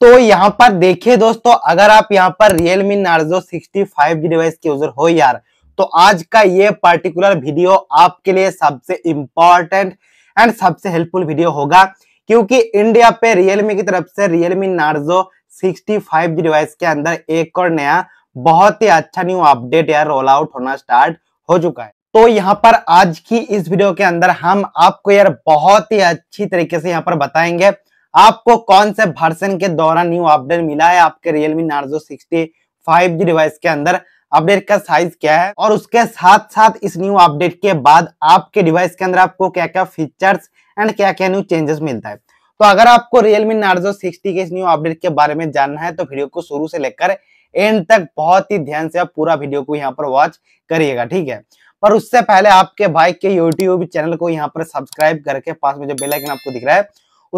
तो यहाँ पर देखिए दोस्तों अगर आप यहाँ पर Realme Narzo फाइव डिवाइस के यूजर हो यार तो आज का ये पर्टिकुलर वीडियो आपके लिए सबसे इम्पोर्टेंट एंड सबसे हेल्पफुल वीडियो होगा क्योंकि इंडिया पे Realme की तरफ से Realme Narzo फाइव डिवाइस के अंदर एक और नया बहुत ही अच्छा न्यू अपडेट यार रोल आउट होना स्टार्ट हो चुका है तो यहाँ पर आज की इस वीडियो के अंदर हम आपको यार बहुत ही अच्छी तरीके से यहाँ पर बताएंगे आपको कौन से भर्सन के दौरान न्यू अपडेट मिला है आपके Realme Narzo sixty five G device के अंदर अपडेट का साइज क्या है और उसके साथ साथ इस न्यू अपडेट के बाद आपके डिवाइस के अंदर आपको क्या क्या फीचर्स एंड क्या क्या न्यू चेंजेस मिलता है तो अगर आपको रियलमी नार्जो सिक्सटी के इस न्यू अपडेट के बारे में जानना है तो वीडियो को शुरू से लेकर एंड तक बहुत ही ध्यान से आप पूरा वीडियो को यहाँ पर वॉच करिएगा ठीक है पर उससे पहले आपके भाई के यूट्यूब चैनल को यहाँ पर सब्सक्राइब करके पास में जो बेलाइकन आपको दिख रहा है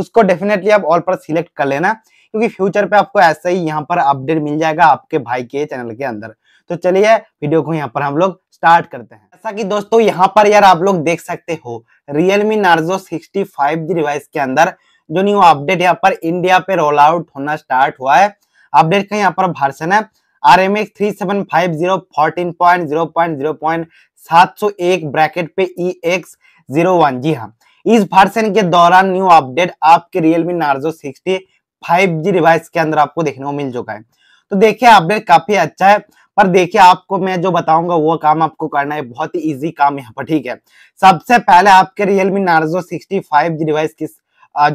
उसको डेफिनेटली आप ऑल पर सिलेक्ट कर लेना क्योंकि फ्यूचर पे आपको ऐसा ही यहाँ पर अपडेट मिल जाएगा आपके भाई के चैनल के अंदर तो चलिए वीडियो को यहाँ पर हम लोग स्टार्ट करते हैं जैसा कि दोस्तों यहाँ पर यार आप लोग देख सकते हो Realme Narzo sixty five device के अंदर जो न्यू अपडेट यहाँ पर इंडिया पे रोल आउट होना स्टार्ट हुआ है अपडेट का यहाँ पर भर्सन है R M X three seven five zero fourteen point zero point zero point सात सौ एक ब्रैकेट पे ई एक्स जीरो वन जी हाँ इस वर्सन के दौरान न्यू अपडेट आपके Realme Narzo sixty five G device के अंदर आपको देखने को मिल चुका है तो देखिए अपडेट काफी अच्छा है पर देखिए आपको मैं जो बताऊंगा वो काम आपको करना है बहुत ही इजी काम यहाँ पर ठीक है सबसे पहले आपके Realme Narzo sixty five G device की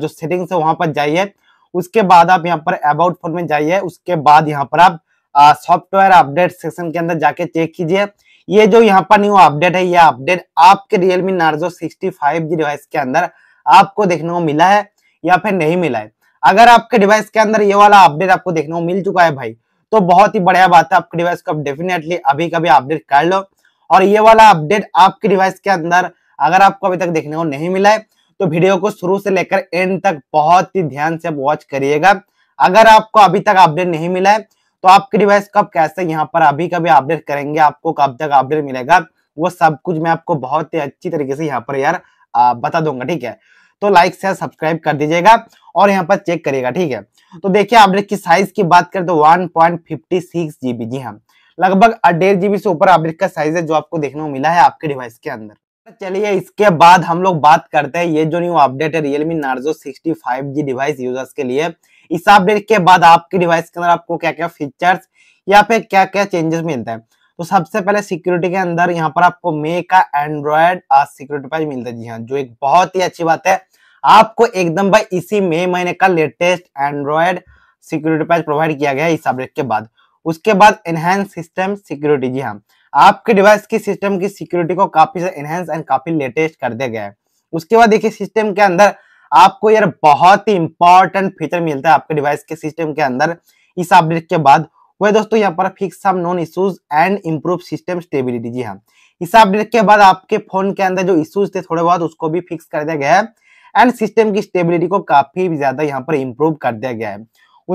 जो सेटिंग्स से है वहां पर जाइए उसके बाद आप यहाँ पर अबाउट फोन में जाइए उसके बाद यहाँ पर आप सॉफ्टवेयर अपडेट सेक्शन के अंदर जाके चेक कीजिए ये जो यहाँ पर न्यू अपडेट है ये अपडेट आपके Realme Narzo sixty five G device के अंदर आपको देखने को मिला है या फिर नहीं मिला है अगर आपके डिवाइस के अंदर ये वाला अपडेट आपको देखने को मिल चुका है भाई तो बहुत ही बढ़िया बात है आपके डिवाइस को आप डेफिनेटली अभी कभी अपडेट कर लो और ये वाला अपडेट आपके डिवाइस के अंदर अगर आपको अभी तक देखने को नहीं मिला है तो वीडियो को शुरू से लेकर एंड तक बहुत ही ध्यान से आप वॉच करिएगा अगर आपको अभी तक अपडेट नहीं मिला है तो आपकी डिवाइस कब कैसे यहाँ पर अभी कभी अपडेट करेंगे आपको कब तक अपडेट मिलेगा वो सब कुछ मैं आपको बहुत ही अच्छी तरीके से यहाँ पर यार आ, बता दूंगा ठीक है तो लाइक शेयर सब्सक्राइब कर दीजिएगा और यहाँ पर चेक करिएगा ठीक है तो देखिए अपडेट की साइज की बात करें तो one point fifty six GB जी हाँ लगभग डेढ़ जीबी से ऊपर अपडेट का साइज है जो आपको देखने को मिला है आपके डिवाइस के अंदर चलिए इसके बाद हम लोग बात करते हैं ये जो न्यू अपडेट है Realme Narzo sixty five G device users के लिए इस अपडेट के बाद आपके डिवाइस के अंदर आपको क्या क्या फीचर्स या फिर क्या क्या चेंजेस मिलता है तो सबसे पहले सिक्योरिटी के अंदर यहाँ पर आपको मे का एंड्रॉयड सिक्योरिटी पैच मिलता है जी हाँ जो एक बहुत ही अच्छी बात है आपको एकदम भाई इसी मे महीने का latest Android security patch provide किया गया है इस अपडेट के बाद उसके बाद एनहेंस सिस्टम सिक्योरिटी जी हाँ आपके डिवाइस की सिस्टम की सिक्योरिटी को काफी एनहेंस एंड काफी लेटेस्ट कर दिया गया है उसके बाद देखिए सिस्टम के अंदर आपको यार बहुत ही इंपॉर्टेंट फीचर मिलता है आपके डिवाइस के सिस्टम के अंदर इस अपडेट के बाद वह दोस्तों यहाँ पर fix some known issues and improve system stability जी हाँ इस अपडेट के बाद आपके फोन के अंदर जो इश्यूज थे थोड़े बहुत उसको भी फिक्स कर दिया गया है एंड सिस्टम की स्टेबिलिटी को काफी ज्यादा यहाँ पर इम्प्रूव कर दिया गया है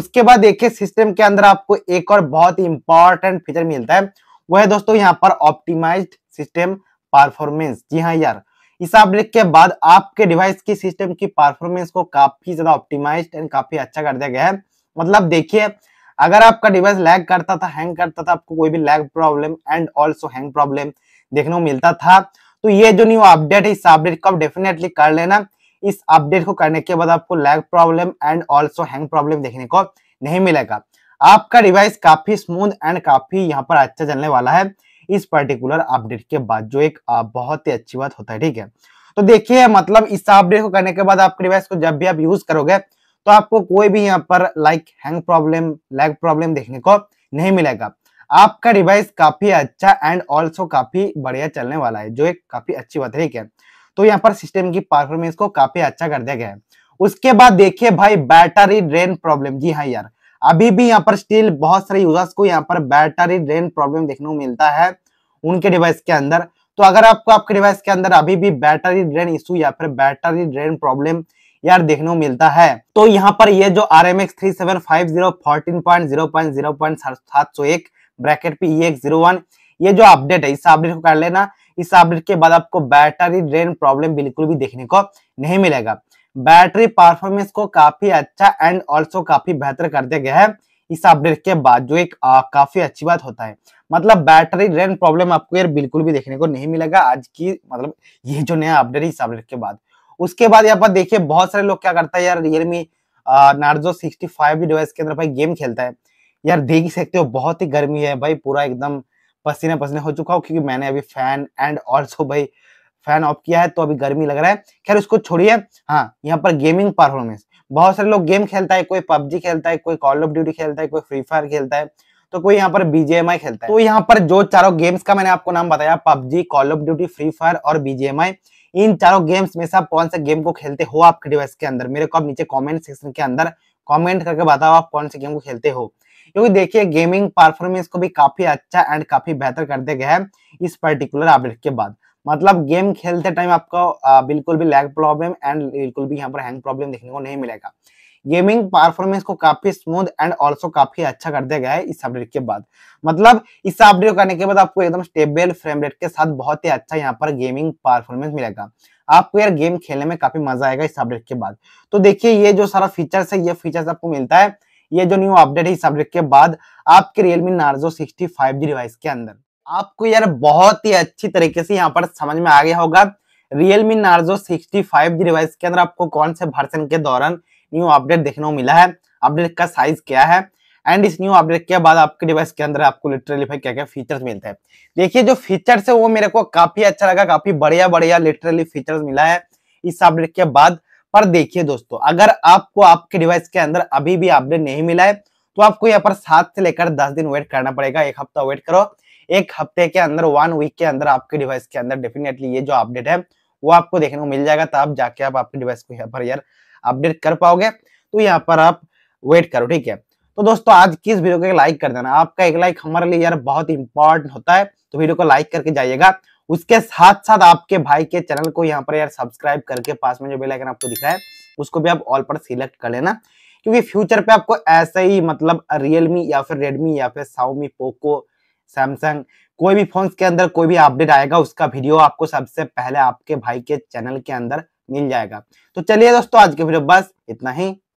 उसके बाद देखिए सिस्टम के अंदर आपको एक और बहुत ही इंपॉर्टेंट फीचर मिलता है वह है दोस्तों यहाँ पर ऑप्टिमाइज्ड सिस्टम परफॉर्मेंस जी हाँ यार हिसाब लिख के बाद आपके डिवाइस की सिस्टम की परफॉर्मेंस को काफी ज्यादा ऑप्टिमाइज एंड काफी अच्छा कर दिया गया है मतलब देखिए अगर आपका डिवाइस लैग करता था हैंग करता था आपको कोई भी lag problem and also hang problem देखने को मिलता था तो ये जो न्यू अपडेट है इस अपडेट को आप डेफिनेटली कर लेना इस अपडेट को करने के बाद आपको lag problem and also hang problem देखने को नहीं मिलेगा आपका डिवाइस काफी स्मूथ एंड काफी यहाँ पर अच्छा चलने वाला है इस पर्टिकुलर अपडेट के बाद जो एक बहुत ही अच्छी बात होता है ठीक है तो देखिए मतलब इस अपडेट को करने के बाद आपके डिवाइस को जब भी आप यूज करोगे तो आपको कोई भी यहाँ पर like hang problem lag problem देखने को नहीं मिलेगा आपका डिवाइस काफी अच्छा एंड ऑल्सो काफी बढ़िया चलने वाला है जो एक काफी अच्छी बात है ठीक है तो यहाँ पर सिस्टम की परफॉर्मेंस को काफी अच्छा कर दिया गया है उसके बाद देखिए भाई बैटरी ड्रेन प्रॉब्लम जी हाँ यार अभी भी यहाँ पर स्टिल बहुत सारे यूजर्स को यहाँ पर बैटरी ड्रेन प्रॉब्लम देखने को मिलता है उनके डिवाइस के अंदर तो अगर आपको आपके डिवाइस के अंदर अभी भी बैटरी ड्रेन इशू या फिर बैटरी ड्रेन प्रॉब्लम यार देखने को मिलता है तो यहाँ पर ये जो R M X three seven five zero fourteen point zero point zero point सात सौ एक bracket P X zero one ये जो अपडेट है इस अपडेट को कर लेना इस अपडेट के बाद आपको बैटरी ड्रेन प्रॉब्लम बिल्कुल भी देखने को नहीं मिलेगा बैटरी परफॉर्मेंस को काफी अच्छा एंड ऑल्सो काफी बेहतर कर दिया गया है इस अपडेट के बाद जो एक आ, काफी अच्छी बात होता है मतलब बैटरी ड्रेन प्रॉब्लम आपको यार बिल्कुल भी देखने को नहीं मिलेगा आज की मतलब ये जो नया अपडेट है इस अपडेट के बाद उसके बाद यहाँ पर देखिए बहुत सारे लोग क्या करता है यार Realme Narzo sixty five device के अंदर भाई गेम खेलता है यार देख ही सकते हो बहुत ही गर्मी है भाई पूरा एकदम पसीना पसीना हो चुका हो क्योंकि मैंने अभी फैन एंड ऑल्सो भाई फैन ऑफ किया है तो अभी गर्मी लग रहा है खैर उसको छोड़िए हाँ यहाँ पर गेमिंग परफॉर्मेंस बहुत सारे लोग गेम खेलता है कोई पबजी खेलता है कोई कॉल ऑफ ड्यूटी खेलता है कोई फ्री फायर खेलता है तो कोई यहाँ पर बीजेएमआई खेलता है तो यहाँ पर जो चारों गेम्स का मैंने आपको नाम बताया PUBG call of duty free fire और बीजेएमआई इन चारों गेम्स में से आप कौन से गेम को खेलते हो आपके डिवाइस के अंदर मेरे को आप नीचे कॉमेंट सेक्शन के अंदर कॉमेंट करके बताओ आप कौन से गेम को खेलते हो क्योंकि देखिए गेमिंग परफॉर्मेंस को भी काफी अच्छा एंड काफी बेहतर कर दिया गया है इस पर्टिकुलर अपडेट के बाद मतलब गेम खेलते टाइम आपको बिल्कुल भी लैग प्रॉब्लम एंड बिल्कुल भी यहाँ पर हैंग प्रॉब्लम देखने को नहीं मिलेगा गेमिंग परफॉर्मेंस को काफी स्मूथ एंड ऑल्सो काफी अच्छा कर दिया गया है इस अपडेट के बाद मतलब इस अपडेट करने के बाद आपको एकदम स्टेबल फ्रेम रेट के साथ बहुत ही अच्छा यहाँ पर गेमिंग परफॉर्मेंस मिलेगा आपको यार गेम खेलने में काफी मजा आएगा इस अपडेट के बाद तो देखिए ये जो सारा फीचर्स है ये फीचर्स आपको मिलता है ये जो न्यू अपडेट है इस अपडेट के बाद आपके Realme Narzo sixty five device के अंदर आपको यार बहुत ही अच्छी तरीके से यहाँ पर समझ में आ गया होगा Realme Narzo sixty five device के अंदर आपको कौन से वर्सन के दौरान न्यू अपडेट देखने को मिला है अपडेट का साइज क्या है एंड इस न्यू अपडेट के बाद आपके डिवाइस के अंदर आपको लिटरली भाई क्या क्या फीचर्स मिलते हैं देखिए जो फीचर्स है वो मेरे को काफी अच्छा लगा काफी बढ़िया बढ़िया लिटरली फीचर्स मिला है इस अपडेट के बाद पर देखिए दोस्तों अगर आपको आपके डिवाइस के अंदर अभी भी अपडेट नहीं मिला है तो आपको यहाँ पर सात से लेकर दस दिन वेट करना पड़ेगा एक हफ्ता वेट करो एक हफ्ते के अंदर वन वीक के अंदर आपके डिवाइस के अंदर डेफिनेटली ये जो अपडेट है वो आपको देखने को मिल जाएगा तब जाके आप आपके डिवाइस को यहाँ पर यार अपडेट कर पाओगे तो यहाँ पर आप वेट करो ठीक है तो दोस्तों आज की इस वीडियो को लाइक कर देना आपका एक लाइक हमारे लिए यार बहुत इंपॉर्टेंट होता है तो वीडियो को लाइक करके जाइएगा उसके साथ साथ आपके भाई के चैनल को यहाँ पर यार सब्सक्राइब करके पास में जो बेल आइकन आपको दिख रहा है उसको भी आप ऑल पर सिलेक्ट कर लेना क्योंकि फ्यूचर पे आपको ऐसे ही मतलब रियलमी या फिर रेडमी या फिर साउमी पोको सैमसंग कोई भी फोन के अंदर कोई भी अपडेट आएगा उसका वीडियो आपको सबसे पहले आपके भाई के चैनल के अंदर मिल जाएगा तो चलिए दोस्तों आज के वीडियो बस इतना ही